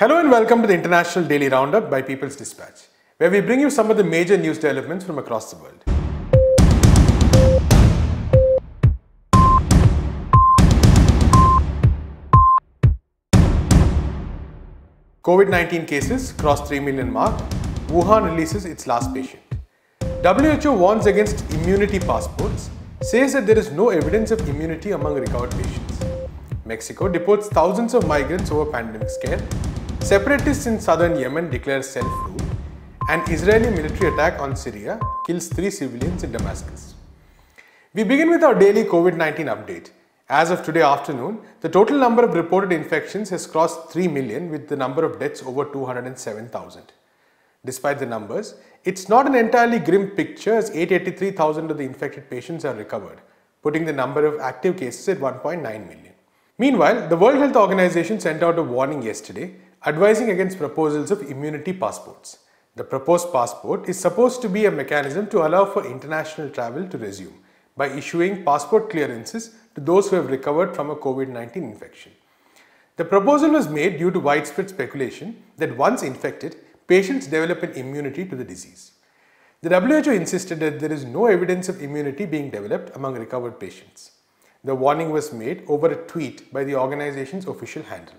Hello and welcome to the International Daily Roundup by People's Dispatch, where we bring you some of the major news developments from across the world. COVID-19 cases cross 3 million mark, Wuhan releases its last patient. WHO warns against immunity passports, says that there is no evidence of immunity among recovered patients. Mexico deports thousands of migrants over pandemic scare Separatists in southern Yemen declare self-rule. An Israeli military attack on Syria kills three civilians in Damascus. We begin with our daily COVID-19 update. As of today afternoon, the total number of reported infections has crossed 3 million with the number of deaths over 207,000. Despite the numbers, it's not an entirely grim picture as 883,000 of the infected patients are recovered, putting the number of active cases at 1.9 million. Meanwhile, the World Health Organization sent out a warning yesterday advising against proposals of immunity passports. The proposed passport is supposed to be a mechanism to allow for international travel to resume by issuing passport clearances to those who have recovered from a COVID-19 infection. The proposal was made due to widespread speculation that once infected, patients develop an immunity to the disease. The WHO insisted that there is no evidence of immunity being developed among recovered patients. The warning was made over a tweet by the organization's official handle.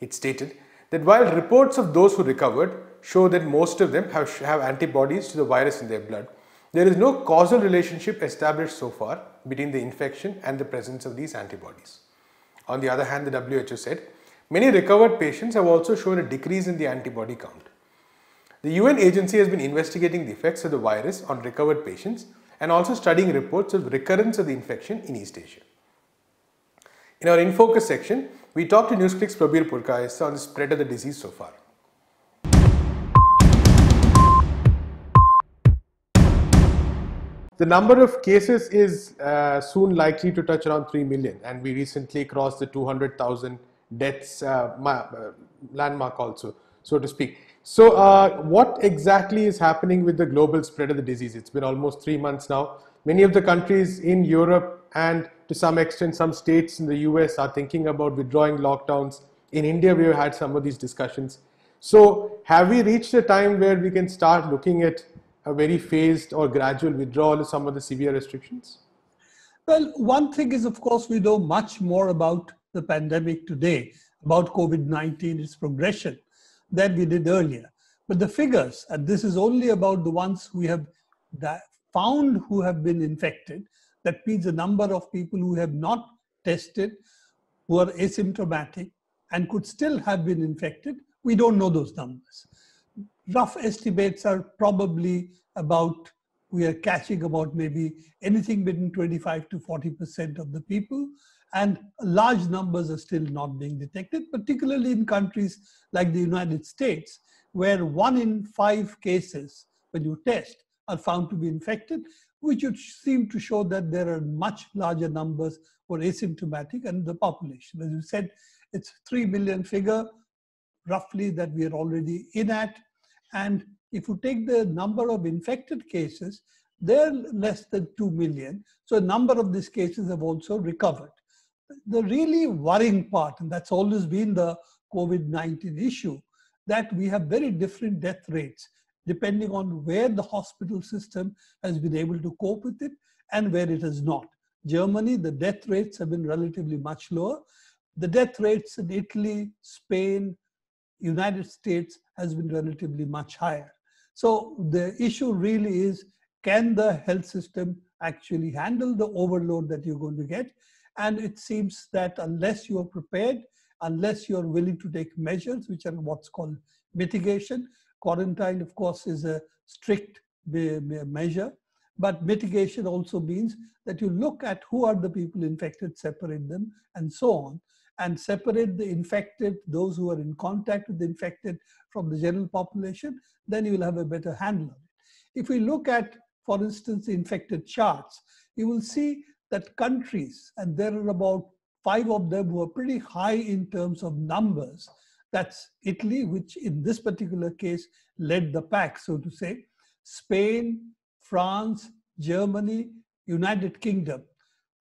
It stated that while reports of those who recovered show that most of them have, have antibodies to the virus in their blood, there is no causal relationship established so far between the infection and the presence of these antibodies. On the other hand, the WHO said, many recovered patients have also shown a decrease in the antibody count. The UN agency has been investigating the effects of the virus on recovered patients and also studying reports of recurrence of the infection in East Asia. In our In Focus section, we talked to NewsClick's Prabir Purkaisa on the spread of the disease so far. The number of cases is uh, soon likely to touch around 3 million and we recently crossed the 200,000 deaths uh, uh, landmark also, so to speak. So uh, what exactly is happening with the global spread of the disease? It's been almost three months now. Many of the countries in Europe and to some extent some states in the US are thinking about withdrawing lockdowns. In India, we have had some of these discussions. So have we reached a time where we can start looking at a very phased or gradual withdrawal of some of the severe restrictions? Well, one thing is, of course, we know much more about the pandemic today, about COVID-19, its progression, than we did earlier. But the figures, and this is only about the ones we have found who have been infected, that means the number of people who have not tested, who are asymptomatic and could still have been infected, we don't know those numbers. Rough estimates are probably about, we are catching about maybe anything between 25 to 40% of the people and large numbers are still not being detected, particularly in countries like the United States, where one in five cases when you test are found to be infected which would seem to show that there are much larger numbers for asymptomatic and the population. As you said, it's 3 million figure roughly that we are already in at. And if you take the number of infected cases, they're less than 2 million. So a number of these cases have also recovered. The really worrying part, and that's always been the COVID-19 issue, that we have very different death rates depending on where the hospital system has been able to cope with it and where it has not. Germany, the death rates have been relatively much lower. The death rates in Italy, Spain, United States has been relatively much higher. So the issue really is, can the health system actually handle the overload that you're going to get? And it seems that unless you are prepared, unless you are willing to take measures, which are what's called mitigation, Quarantine, of course, is a strict measure, but mitigation also means that you look at who are the people infected, separate them, and so on, and separate the infected, those who are in contact with the infected from the general population, then you will have a better handle If we look at, for instance, the infected charts, you will see that countries, and there are about five of them who are pretty high in terms of numbers, that's Italy, which in this particular case led the pack, so to say. Spain, France, Germany, United Kingdom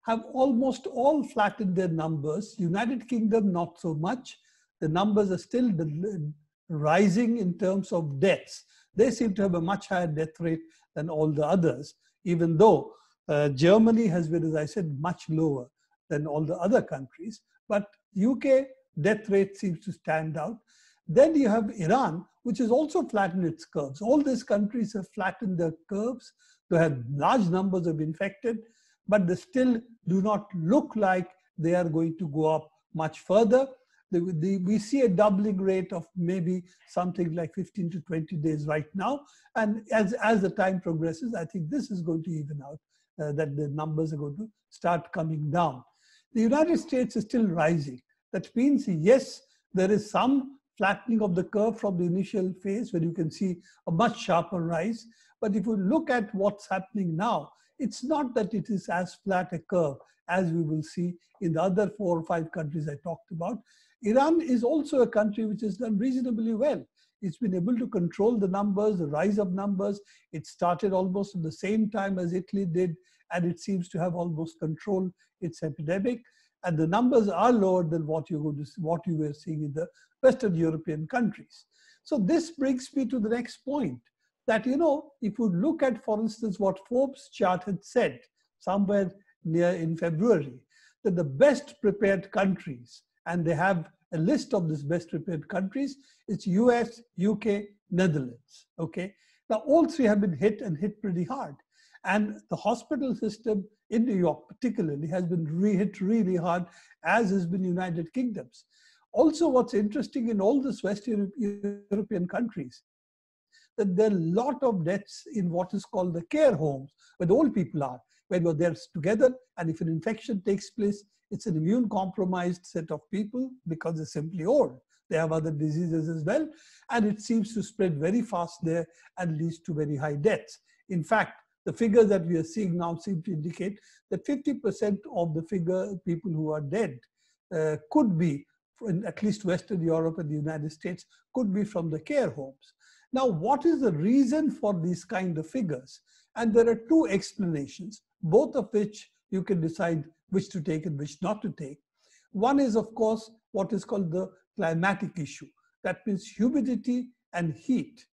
have almost all flattened their numbers. United Kingdom, not so much. The numbers are still rising in terms of deaths. They seem to have a much higher death rate than all the others, even though uh, Germany has been, as I said, much lower than all the other countries. But UK death rate seems to stand out. Then you have Iran, which has also flattened its curves. All these countries have flattened their curves. They have large numbers of infected, but they still do not look like they are going to go up much further. The, the, we see a doubling rate of maybe something like 15 to 20 days right now. And as, as the time progresses, I think this is going to even out, uh, that the numbers are going to start coming down. The United States is still rising. That means, yes, there is some flattening of the curve from the initial phase where you can see a much sharper rise. But if you look at what's happening now, it's not that it is as flat a curve as we will see in the other four or five countries I talked about. Iran is also a country which has done reasonably well. It's been able to control the numbers, the rise of numbers. It started almost at the same time as Italy did, and it seems to have almost controlled its epidemic and the numbers are lower than what you, would, what you were seeing in the Western European countries. So this brings me to the next point that, you know, if you look at, for instance, what Forbes chart had said somewhere near in February, that the best prepared countries, and they have a list of these best prepared countries, it's US, UK, Netherlands, okay? Now all three have been hit and hit pretty hard. And the hospital system in New York particularly has been re hit really hard, as has been United Kingdoms. Also, what's interesting in all these West Euro European countries, that there are a lot of deaths in what is called the care homes, where the old people are, where they're together, and if an infection takes place, it's an immune compromised set of people because they're simply old. They have other diseases as well, and it seems to spread very fast there and leads to very high deaths. In fact, the figures that we are seeing now seem to indicate that 50% of the figure people who are dead uh, could be, in at least Western Europe and the United States, could be from the care homes. Now, what is the reason for these kind of figures? And there are two explanations, both of which you can decide which to take and which not to take. One is, of course, what is called the climatic issue. That means humidity and heat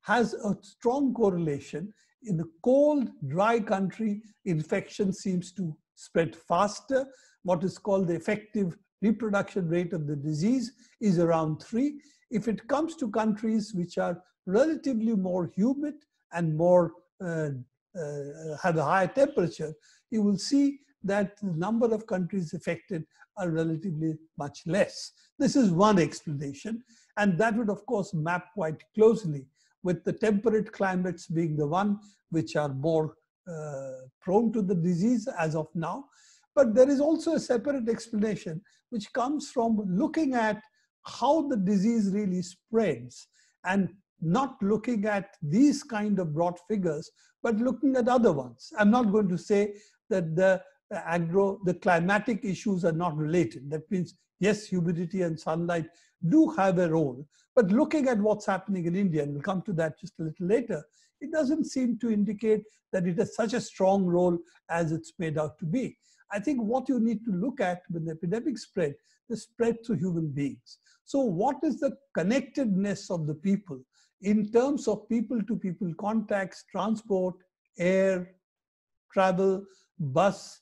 has a strong correlation in the cold, dry country, infection seems to spread faster. What is called the effective reproduction rate of the disease is around three. If it comes to countries which are relatively more humid and more uh, uh, have a higher temperature, you will see that the number of countries affected are relatively much less. This is one explanation, and that would, of course, map quite closely with the temperate climates being the one which are more uh, prone to the disease as of now. But there is also a separate explanation which comes from looking at how the disease really spreads and not looking at these kind of broad figures, but looking at other ones. I'm not going to say that the the agro, the climatic issues are not related. That means, yes, humidity and sunlight do have a role, but looking at what's happening in India, and we'll come to that just a little later, it doesn't seem to indicate that it has such a strong role as it's made out to be. I think what you need to look at with the epidemic spread, the spread to human beings. So what is the connectedness of the people in terms of people to people contacts, transport, air, travel, bus,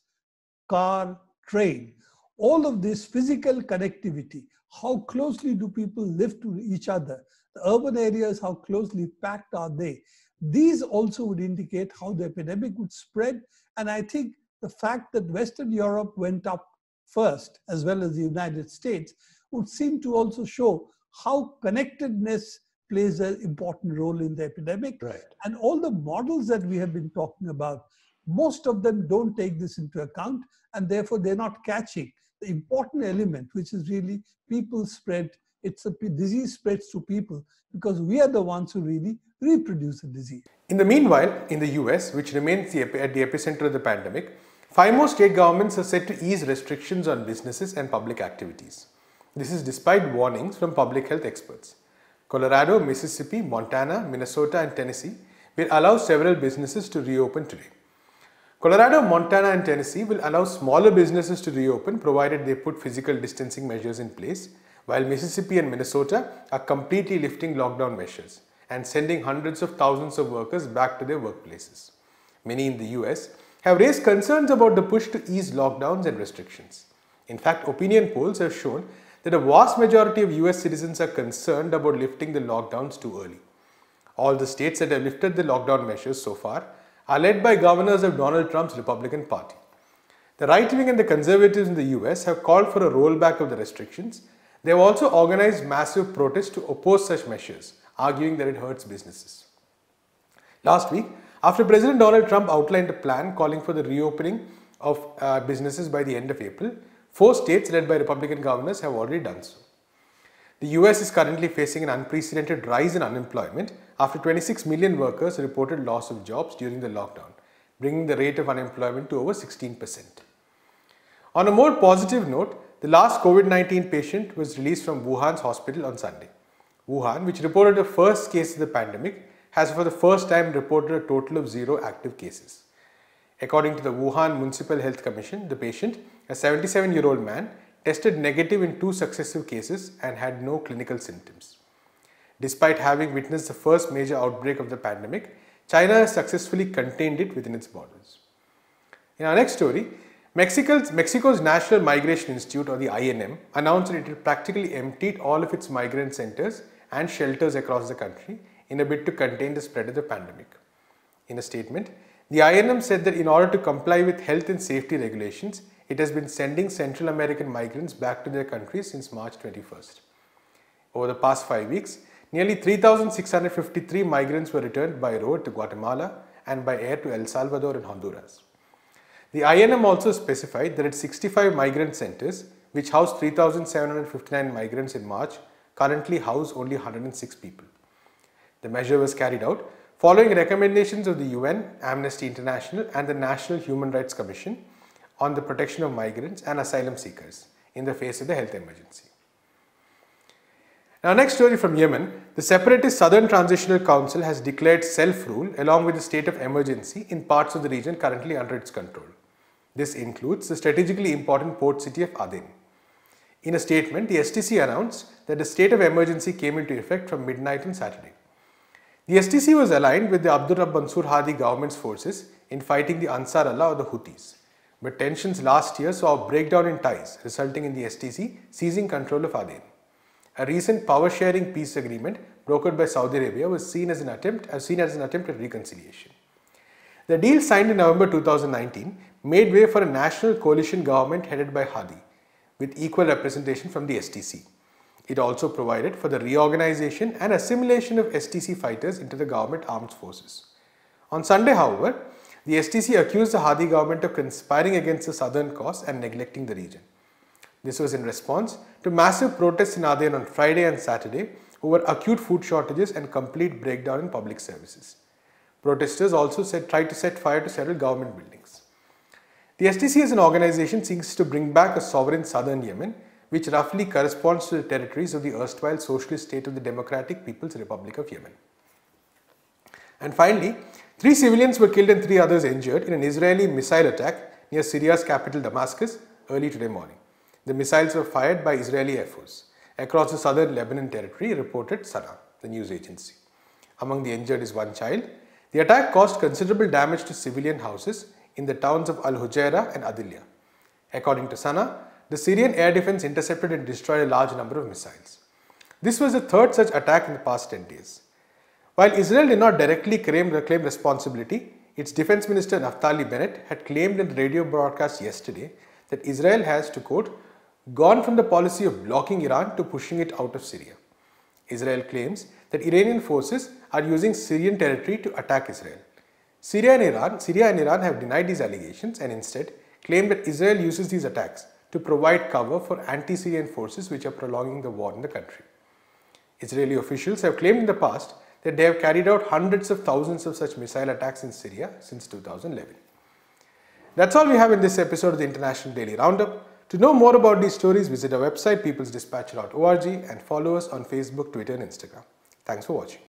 car, train. All of this physical connectivity, how closely do people live to each other? The urban areas, how closely packed are they? These also would indicate how the epidemic would spread. And I think the fact that Western Europe went up first, as well as the United States, would seem to also show how connectedness plays an important role in the epidemic. Right. And all the models that we have been talking about, most of them don't take this into account and therefore they're not catching the important element, which is really people spread. It's a disease spreads to people because we are the ones who really reproduce the disease. In the meanwhile, in the US, which remains the, at the epicenter of the pandemic, five more state governments are set to ease restrictions on businesses and public activities. This is despite warnings from public health experts. Colorado, Mississippi, Montana, Minnesota, and Tennessee will allow several businesses to reopen today. Colorado, Montana and Tennessee will allow smaller businesses to reopen provided they put physical distancing measures in place, while Mississippi and Minnesota are completely lifting lockdown measures and sending hundreds of thousands of workers back to their workplaces. Many in the US have raised concerns about the push to ease lockdowns and restrictions. In fact, opinion polls have shown that a vast majority of US citizens are concerned about lifting the lockdowns too early. All the states that have lifted the lockdown measures so far are led by governors of Donald Trump's Republican Party. The right wing and the conservatives in the US have called for a rollback of the restrictions. They have also organized massive protests to oppose such measures, arguing that it hurts businesses. Last week, after President Donald Trump outlined a plan calling for the reopening of uh, businesses by the end of April, four states led by Republican governors have already done so. The US is currently facing an unprecedented rise in unemployment after 26 million workers reported loss of jobs during the lockdown, bringing the rate of unemployment to over 16%. On a more positive note, the last COVID-19 patient was released from Wuhan's hospital on Sunday. Wuhan, which reported the first case of the pandemic, has for the first time reported a total of zero active cases. According to the Wuhan Municipal Health Commission, the patient, a 77-year-old man, tested negative in two successive cases and had no clinical symptoms. Despite having witnessed the first major outbreak of the pandemic, China has successfully contained it within its borders. In our next story, Mexico's, Mexico's, National Migration Institute or the INM announced that it had practically emptied all of its migrant centers and shelters across the country in a bid to contain the spread of the pandemic. In a statement, the INM said that in order to comply with health and safety regulations, it has been sending Central American migrants back to their countries since March 21st. Over the past five weeks, nearly 3,653 migrants were returned by road to Guatemala and by air to El Salvador and Honduras. The INM also specified that its 65 migrant centers, which housed 3,759 migrants in March, currently house only 106 people. The measure was carried out following recommendations of the UN, Amnesty International and the National Human Rights Commission on the protection of migrants and asylum seekers in the face of the health emergency. Now, next story from Yemen. The separatist Southern Transitional Council has declared self-rule along with the state of emergency in parts of the region currently under its control. This includes the strategically important port city of Aden. In a statement, the STC announced that the state of emergency came into effect from midnight on Saturday. The STC was aligned with the Abdur Rabb Mansur Hadi government's forces in fighting the Ansar Allah or the Houthis. But tensions last year saw a breakdown in ties, resulting in the STC seizing control of Aden. A recent power-sharing peace agreement brokered by Saudi Arabia was seen as an attempt, as uh, seen as an attempt at reconciliation. The deal signed in November 2019 made way for a national coalition government headed by Hadi, with equal representation from the STC. It also provided for the reorganization and assimilation of STC fighters into the government armed forces. On Sunday, however, the STC accused the Hadi government of conspiring against the southern cause and neglecting the region. This was in response to massive protests in Aden on Friday and Saturday over acute food shortages and complete breakdown in public services. Protesters also said, tried to set fire to several government buildings. The STC as an organization seeks to bring back a sovereign southern Yemen, which roughly corresponds to the territories of the erstwhile socialist state of the Democratic People's Republic of Yemen. And finally, Three civilians were killed and three others injured in an Israeli missile attack near Syria's capital Damascus early today morning. The missiles were fired by Israeli Air Force across the southern Lebanon territory, reported Sana, the news agency. Among the injured is one child. The attack caused considerable damage to civilian houses in the towns of Al Hujaira and Adilia. According to Sana, the Syrian air defense intercepted and destroyed a large number of missiles. This was the third such attack in the past 10 days. While Israel did not directly claim, claim responsibility, its defense minister Naftali Bennett had claimed in the radio broadcast yesterday that Israel has, to quote, gone from the policy of blocking Iran to pushing it out of Syria. Israel claims that Iranian forces are using Syrian territory to attack Israel. Syria and Iran, Syria and Iran have denied these allegations and instead claim that Israel uses these attacks to provide cover for anti-Syrian forces which are prolonging the war in the country. Israeli officials have claimed in the past that they have carried out hundreds of thousands of such missile attacks in Syria since 2011. That's all we have in this episode of the International Daily Roundup. To know more about these stories, visit our website peoplesdispatcher.org and follow us on Facebook, Twitter and Instagram. Thanks for watching.